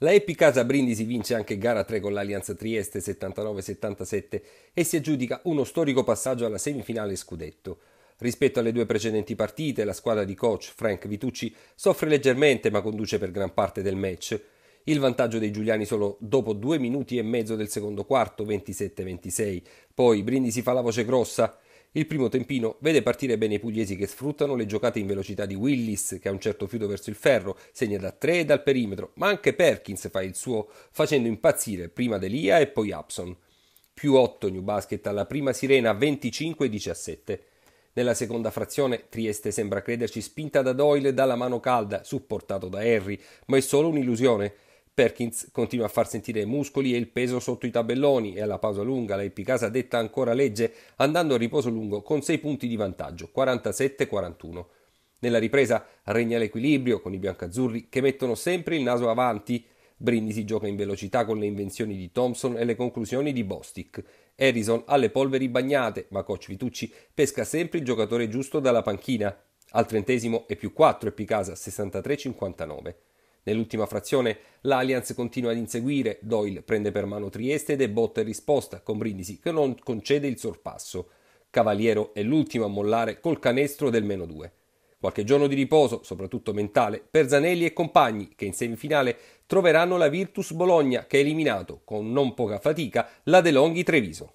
La EP Casa Brindisi vince anche gara 3 con l'Alianza Trieste 79-77 e si aggiudica uno storico passaggio alla semifinale scudetto. Rispetto alle due precedenti partite, la squadra di coach Frank Vitucci soffre leggermente ma conduce per gran parte del match. Il vantaggio dei Giuliani solo dopo due minuti e mezzo del secondo quarto, 27-26. Poi Brindisi fa la voce grossa il primo tempino vede partire bene i pugliesi che sfruttano le giocate in velocità di Willis, che ha un certo fiuto verso il ferro, segna da tre e dal perimetro, ma anche Perkins fa il suo, facendo impazzire prima Delia e poi Upson. Più 8 New Basket alla prima sirena 25-17. Nella seconda frazione Trieste sembra crederci spinta da Doyle dalla mano calda, supportato da Harry, ma è solo un'illusione. Perkins continua a far sentire i muscoli e il peso sotto i tabelloni e alla pausa lunga la Epicasa detta ancora legge andando a riposo lungo con 6 punti di vantaggio, 47-41. Nella ripresa regna l'equilibrio con i biancazzurri che mettono sempre il naso avanti. Brindisi gioca in velocità con le invenzioni di Thompson e le conclusioni di Bostic. Harrison ha le polveri bagnate, ma coach Vitucci pesca sempre il giocatore giusto dalla panchina. Al trentesimo è più 4 Epicasa 63-59. Nell'ultima frazione l'Allianz continua ad inseguire, Doyle prende per mano Trieste ed è botta e risposta con Brindisi che non concede il sorpasso. Cavaliero è l'ultimo a mollare col canestro del meno 2. Qualche giorno di riposo, soprattutto mentale, per Zanelli e compagni che in semifinale troveranno la Virtus Bologna che ha eliminato con non poca fatica la De Longhi Treviso.